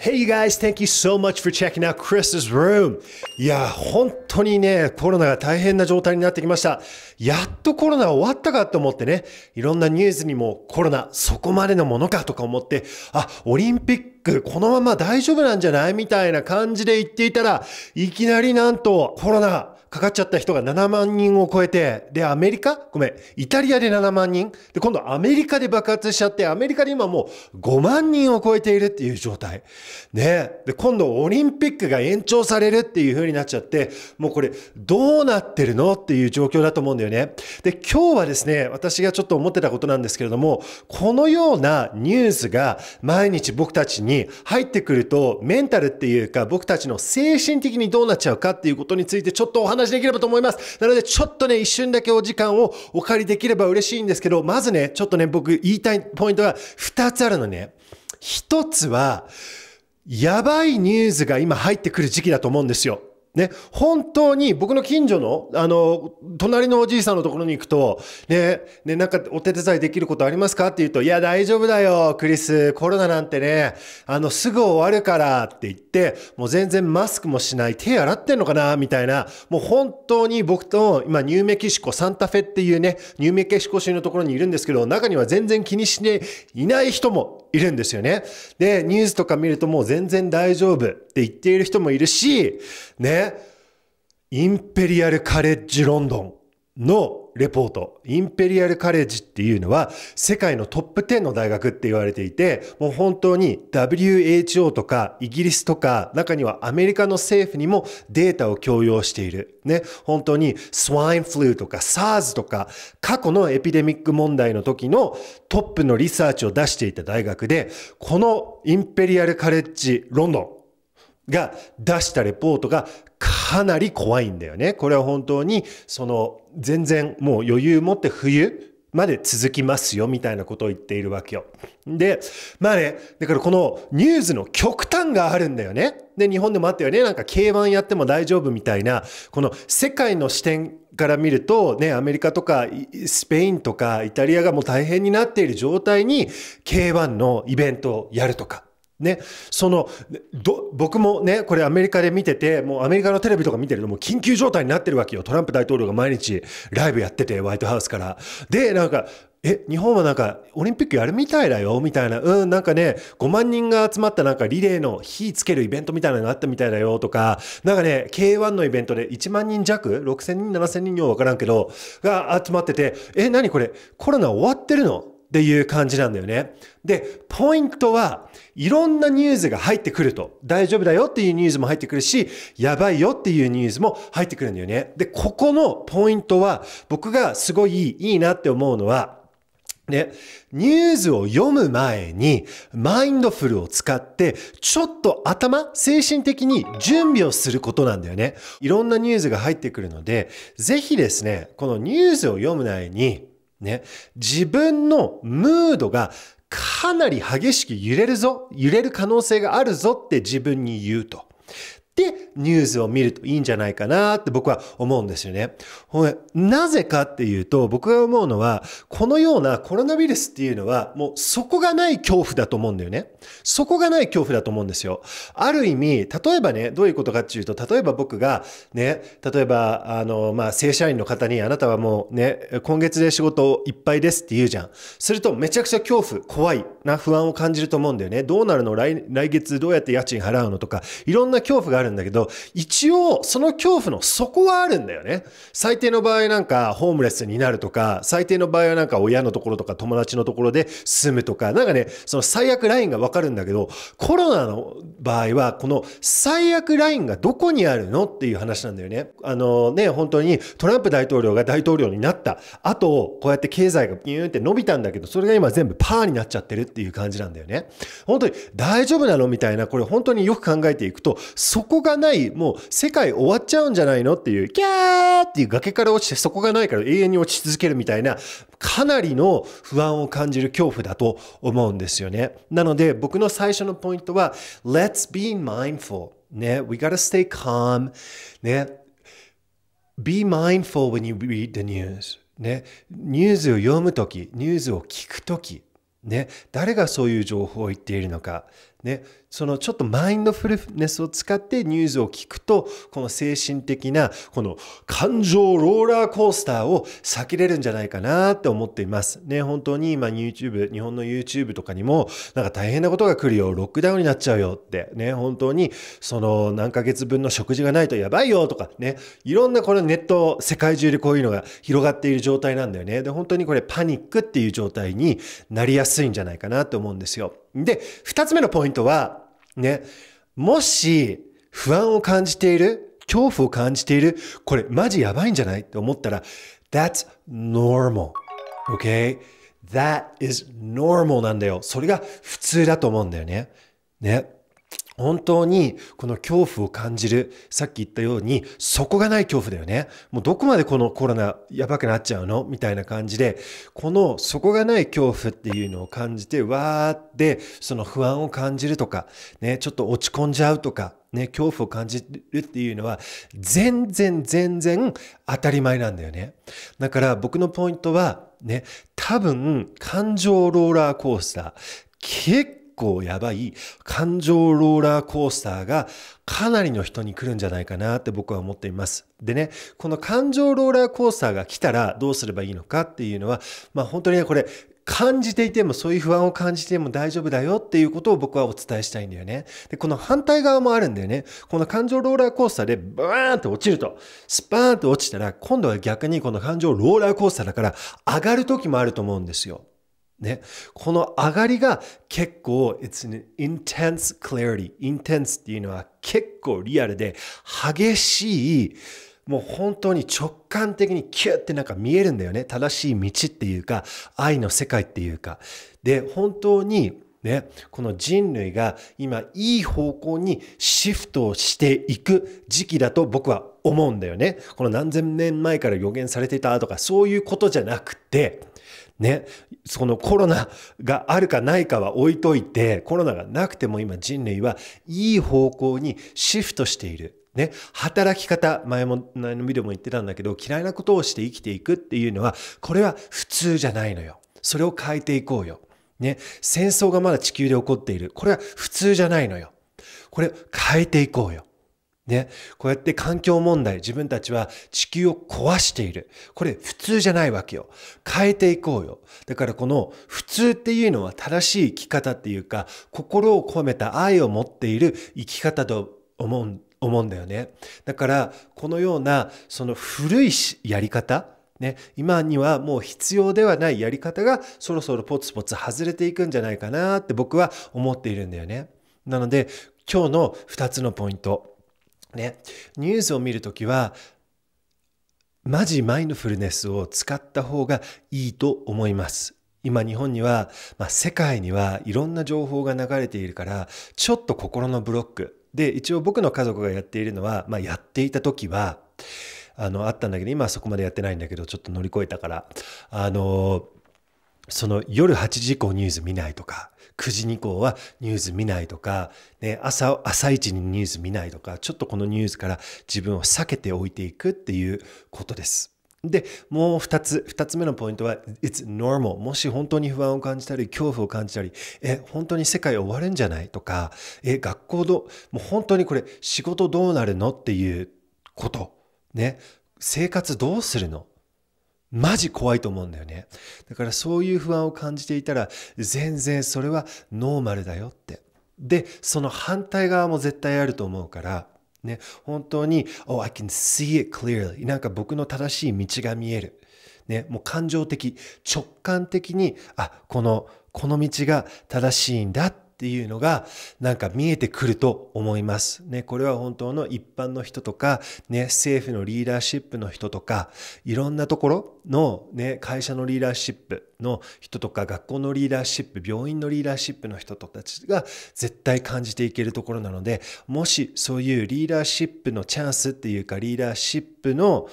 Hey, you guys, thank you so much for checking out Chris's room. いや、本当にね、コロナが大変な状態になってきました。やっとコロナ終わったかと思ってね、いろんなニュースにもコロナそこまでのものかとか思って、あ、オリンピックこのまま大丈夫なんじゃないみたいな感じで言っていたら、いきなりなんとコロナかかっちゃった人が7万人を超えて、で、アメリカごめん、イタリアで7万人。で、今度アメリカで爆発しちゃって、アメリカで今もう5万人を超えているっていう状態。ねで、今度オリンピックが延長されるっていうふうにになっちゃって、もうこれどうなってるのっていう状況だと思うんだよね。で、今日はですね、私がちょっと思ってたことなんですけれども、このようなニュースが毎日僕たちに入ってくると、メンタルっていうか僕たちの精神的にどうなっちゃうかっていうことについてちょっとお話できればと思います。なのでちょっとね、一瞬だけお時間をお借りできれば嬉しいんですけど、まずね、ちょっとね、僕言いたいポイントが2つあるのね。1つは、やばいニュースが今入ってくる時期だと思うんですよ。ね、本当に僕の近所の、あの、隣のおじいさんのところに行くと、ね、ね、なんかお手伝いできることありますかって言うと、いや、大丈夫だよ、クリス、コロナなんてね、あの、すぐ終わるからって言って、もう全然マスクもしない、手洗ってんのかな、みたいな、もう本当に僕と、今、ニューメキシコ、サンタフェっていうね、ニューメキシコ州のところにいるんですけど、中には全然気にしていない人もいるんですよね。で、ニュースとか見るともう全然大丈夫って言っている人もいるし、ね、インペリアルカレッジロンドンのレポート、インペリアルカレッジっていうのは世界のトップ10の大学って言われていて、もう本当に WHO とかイギリスとか中にはアメリカの政府にもデータを共用している。ね、本当にスワインフルーとか SARS とか過去のエピデミック問題の時のトップのリサーチを出していた大学で、このインペリアルカレッジロンドンが出したレポートがかなり怖いんだよね。これは本当に、その、全然もう余裕持って冬まで続きますよ、みたいなことを言っているわけよ。で、まあね、だからこのニュースの極端があるんだよね。で、日本でもあったよね。なんか K1 やっても大丈夫みたいな、この世界の視点から見ると、ね、アメリカとかスペインとかイタリアがもう大変になっている状態に K1 のイベントをやるとか。ね、そのど僕もね、これ、アメリカで見てて、もうアメリカのテレビとか見てると、もう緊急状態になってるわけよ、トランプ大統領が毎日ライブやってて、ホワイトハウスから。で、なんか、え、日本はなんか、オリンピックやるみたいだよ、みたいな。うん、なんかね、5万人が集まったなんかリレーの火つけるイベントみたいなのがあったみたいだよ、とか、なんかね、K1 のイベントで1万人弱 ?6000 人、7000人よ、わからんけど、が集まってて、え、何これ、コロナ終わってるのっていう感じなんだよね。で、ポイントは、いろんなニュースが入ってくると。大丈夫だよっていうニュースも入ってくるし、やばいよっていうニュースも入ってくるんだよね。で、ここのポイントは、僕がすごいいいなって思うのは、ね、ニュースを読む前に、マインドフルを使って、ちょっと頭、精神的に準備をすることなんだよね。いろんなニュースが入ってくるので、ぜひですね、このニュースを読む前に、ね、自分のムードがかなり激しく揺れるぞ、揺れる可能性があるぞって自分に言うと。ってニュースを見るといいんじゃないかなって僕は思うんですよね。なぜかっていうと僕が思うのはこのようなコロナウイルスっていうのはもうそこがない恐怖だと思うんだよね。そこがない恐怖だと思うんですよ。ある意味、例えばね、どういうことかっていうと、例えば僕がね、例えば、あの、まあ、正社員の方にあなたはもうね、今月で仕事いっぱいですって言うじゃん。するとめちゃくちゃ恐怖、怖いな不安を感じると思うんだよね。どうなるの来来月どうやって家賃払うのとか、いろんな恐怖があるるんだけど、一応その恐怖の底はあるんだよね。最低の場合なんかホームレスになるとか、最低の場合はなんか親のところとか友達のところで住むとか、なんかね、その最悪ラインがわかるんだけど、コロナの場合はこの最悪ラインがどこにあるのっていう話なんだよね。あのね、本当にトランプ大統領が大統領になった。あと、こうやって経済がビューって伸びたんだけど、それが今全部パーになっちゃってるっていう感じなんだよね。本当に大丈夫なのみたいな、これ本当によく考えていくと、そこがない、もう世界終わっちゃうんじゃないのっていう、キャーっていう崖から落ちてそこがないから永遠に落ち続けるみたいな、かなりの不安を感じる恐怖だと思うんですよね。なので僕の最初のポイントは、Let's be mindful. ね、We gotta stay calm. ね、Be mindful when you read the news. ね、ニュースを読むとき、ニュースを聞くとき、ね、誰がそういう情報を言っているのか、ね、そのちょっとマインドフルネスを使ってニュースを聞くと、この精神的な、この感情ローラーコースターを避けれるんじゃないかなって思っています。ね、本当に今 YouTube、日本の YouTube とかにも、なんか大変なことが来るよ、ロックダウンになっちゃうよって、ね、本当にその何ヶ月分の食事がないとやばいよとかね、いろんなこのネット、世界中でこういうのが広がっている状態なんだよね。で、本当にこれパニックっていう状態になりやすいんじゃないかなって思うんですよ。で、二つ目のポイントは、ね。もし、不安を感じている、恐怖を感じている、これマジやばいんじゃないって思ったら、that's normal. Okay? That is normal なんだよ。それが普通だと思うんだよね。ね。本当にこの恐怖を感じる、さっき言ったように、底がない恐怖だよね。もうどこまでこのコロナやばくなっちゃうのみたいな感じで、この底がない恐怖っていうのを感じて、わーって、その不安を感じるとか、ね、ちょっと落ち込んじゃうとか、ね、恐怖を感じるっていうのは、全然全然当たり前なんだよね。だから僕のポイントは、ね、多分、感情ローラーコースター、結構やばい感情ローラーコースターがかなりの人に来るんじゃないかなって僕は思っています。でね、この感情ローラーコースターが来たらどうすればいいのかっていうのは、まあ本当にね、これ感じていても、そういう不安を感じても大丈夫だよっていうことを僕はお伝えしたいんだよね。で、この反対側もあるんだよね。この感情ローラーコースターでバーンと落ちると、スパーンと落ちたら、今度は逆にこの感情ローラーコースターだから上がる時もあると思うんですよ。ね、この上がりが結構、it's an intense clarity。intense っていうのは結構リアルで激しい、もう本当に直感的にキュッてなんか見えるんだよね。正しい道っていうか、愛の世界っていうか。で、本当にね、この人類が今いい方向にシフトをしていく時期だと僕は思うんだよね。この何千年前から予言されていたとかそういうことじゃなくて、ね、そのコロナがあるかないかは置いといて、コロナがなくても今人類はいい方向にシフトしている。ね、働き方、前も、前のビデオも言ってたんだけど、嫌いなことをして生きていくっていうのは、これは普通じゃないのよ。それを変えていこうよ。ね、戦争がまだ地球で起こっている。これは普通じゃないのよ。これ変えていこうよ。ね、こうやって環境問題、自分たちは地球を壊している。これ普通じゃないわけよ。変えていこうよ。だからこの普通っていうのは正しい生き方っていうか、心を込めた愛を持っている生き方と思う思うんだよね。だから、このような、その古いやり方、ね、今にはもう必要ではないやり方がそろそろポツポツ外れていくんじゃないかなって僕は思っているんだよね。なので、今日の2つのポイント。ね、ニュースを見るときは、マジマインドフルネスを使った方がいいと思います。今日本には、まあ、世界にはいろんな情報が流れているからちょっと心のブロックで一応僕の家族がやっているのは、まあ、やっていた時はあのあったんだけど今はそこまでやってないんだけどちょっと乗り越えたからあのーその夜8時以降ニュース見ないとか、9時以降はニュース見ないとか、ね、朝、朝一にニュース見ないとか、ちょっとこのニュースから自分を避けておいていくっていうことです。で、もう二つ、二つ目のポイントは、it's normal。もし本当に不安を感じたり、恐怖を感じたり、え、本当に世界終わるんじゃないとか、え、学校ど、もう本当にこれ、仕事どうなるのっていうこと。ね。生活どうするのマジ怖いと思うんだよね。だからそういう不安を感じていたら、全然それはノーマルだよって。で、その反対側も絶対あると思うから、ね、本当に、Oh, I can see it clearly. なんか僕の正しい道が見える。ね、もう感情的、直感的に、あ、この、この道が正しいんだってっていうのがなんか見えてくると思います。ね、これは本当の一般の人とか、ね、政府のリーダーシップの人とか、いろんなところの、ね、会社のリーダーシップの人とか、学校のリーダーシップ、病院のリーダーシップの人たちが絶対感じていけるところなので、もしそういうリーダーシップのチャンスっていうか、リーダーシップの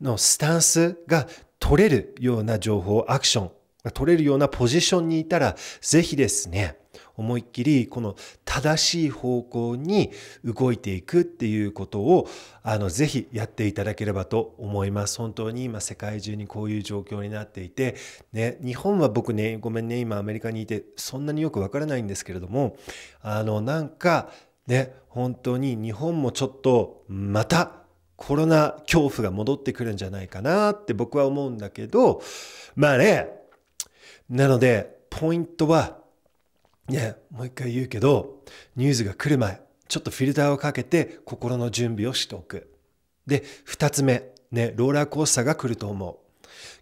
のスタンスが取れるような情報、アクションが取れるようなポジションにいたら、ぜひですね、思いっきりこの正しい方向に動いていくっていうことをあのぜひやっていただければと思います本当に今世界中にこういう状況になっていて、ね、日本は僕ねごめんね今アメリカにいてそんなによくわからないんですけれどもあのなんかね本当に日本もちょっとまたコロナ恐怖が戻ってくるんじゃないかなって僕は思うんだけど、まあね、なので、ポイントはもう一回言うけど、ニュースが来る前、ちょっとフィルターをかけて心の準備をしておく。で、二つ目、ね、ローラーコースターが来ると思う。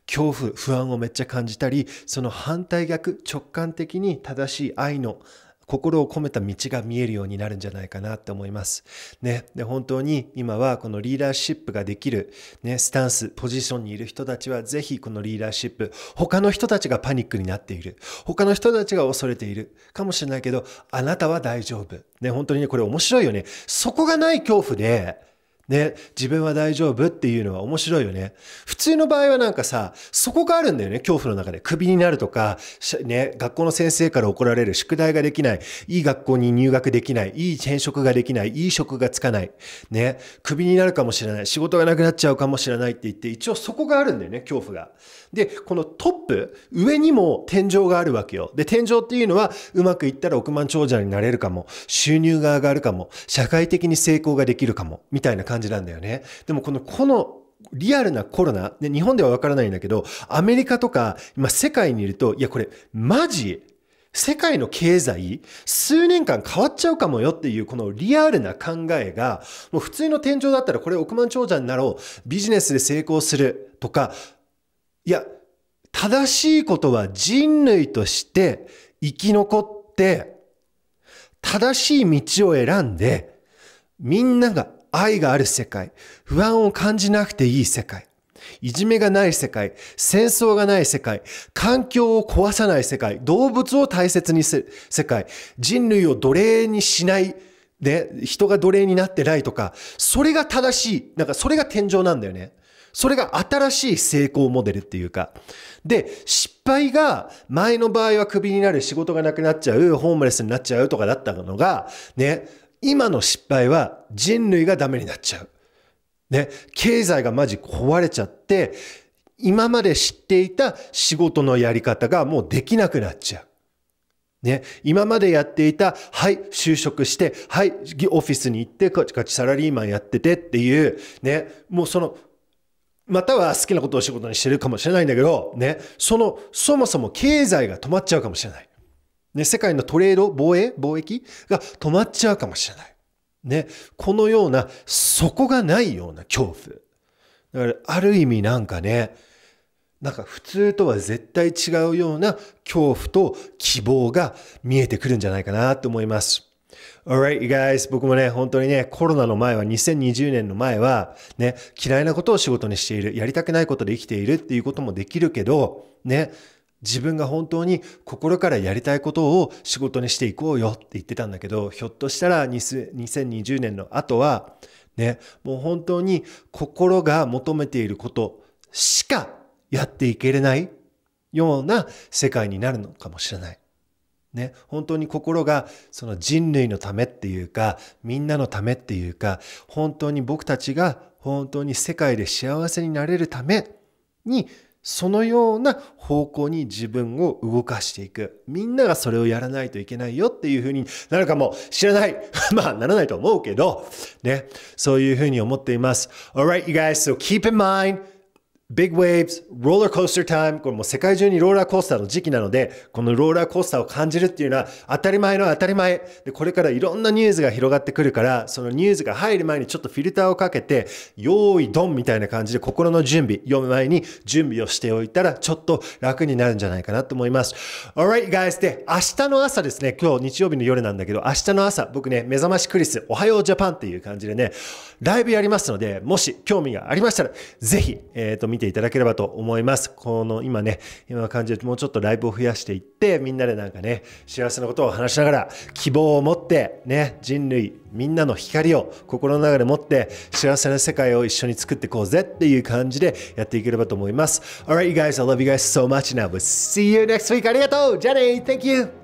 恐怖、不安をめっちゃ感じたり、その反対逆、直感的に正しい愛の心を込めた道が見えるようになるんじゃないかなって思います。ね。で、本当に今はこのリーダーシップができる、ね、スタンス、ポジションにいる人たちは、ぜひこのリーダーシップ、他の人たちがパニックになっている。他の人たちが恐れているかもしれないけど、あなたは大丈夫。ね、本当にね、これ面白いよね。そこがない恐怖で、ね、自分は大丈夫っていうのは面白いよね。普通の場合はなんかさ、そこがあるんだよね、恐怖の中で。クビになるとか、ね、学校の先生から怒られる、宿題ができない、いい学校に入学できない、いい転職ができない、いい職がつかない、ね、クビになるかもしれない、仕事がなくなっちゃうかもしれないって言って、一応そこがあるんだよね、恐怖が。で、このトップ、上にも天井があるわけよ。で、天井っていうのは、うまくいったら億万長者になれるかも、収入が上がるかも、社会的に成功ができるかも、みたいな感じ感じなんだよね。でもこの、このリアルなコロナ、ね、日本ではわからないんだけど、アメリカとか、今世界にいると、いや、これ、マジ、世界の経済、数年間変わっちゃうかもよっていう、このリアルな考えが、もう普通の天井だったら、これ億万長者になろう、ビジネスで成功するとか、いや、正しいことは人類として生き残って、正しい道を選んで、みんなが愛がある世界、不安を感じなくていい世界、いじめがない世界、戦争がない世界、環境を壊さない世界、動物を大切にする世界、人類を奴隷にしないで、人が奴隷になってないとか、それが正しい。なんかそれが天井なんだよね。それが新しい成功モデルっていうか。で、失敗が前の場合はクビになる、仕事がなくなっちゃう、ホームレスになっちゃうとかだったのが、ね、今の失敗は人類がダメになっちゃう。ね、経済がマジ壊れちゃって、今まで知っていた仕事のやり方がもうできなくなっちゃう。ね、今までやっていた、はい、就職して、はい、オフィスに行って、カチカチサラリーマンやっててっていう、ね、もうその、または好きなことを仕事にしてるかもしれないんだけど、ね、その、そもそも経済が止まっちゃうかもしれない。ね、世界のトレード、防衛、貿易が止まっちゃうかもしれない。ね、このような底がないような恐怖。だからある意味なんかね、なんか普通とは絶対違うような恐怖と希望が見えてくるんじゃないかなと思います。Alright, you guys. 僕もね、本当にね、コロナの前は、2020年の前は、ね、嫌いなことを仕事にしている、やりたくないことで生きているっていうこともできるけど、ね、自分が本当に心からやりたいことを仕事にしていこうよって言ってたんだけど、ひょっとしたら2020年の後は、ね、もう本当に心が求めていることしかやっていけれないような世界になるのかもしれない。ね、本当に心がその人類のためっていうか、みんなのためっていうか、本当に僕たちが本当に世界で幸せになれるためにそのような方向に自分を動かしていく。みんながそれをやらないといけないよっていうふうになるかもしれない。まあ、ならないと思うけど、ね。そういうふうに思っています。Alright, you guys, so keep in mind Big Waves ローラーコースタータイムこれもう世界中にローラーコースターの時期なのでこのローラーコースターを感じるっていうのは当たり前の当たり前でこれからいろんなニュースが広がってくるからそのニュースが入る前にちょっとフィルターをかけて用意ドンみたいな感じで心の準備読む前に準備をしておいたらちょっと楽になるんじゃないかなと思います Alright guys で明日の朝ですね今日日曜日の夜なんだけど明日の朝僕ね目覚ましクリスおはようジャパンっていう感じでねライブやりますのでもし興味がありましたらぜひえっ、ー、とていただければと思います。この今ね、今の感じでもうちょっとライブを増やしていって、みんなでなんかね、幸せなことを話しながら、希望を持って、ね、人類、みんなの光を心の中で持って、幸せな世界を一緒に作っていこうぜっていう感じでやっていければと思います。Alright, you guys, I love you guys so much and I will see you next week. ありがとうじゃあね !Thank you!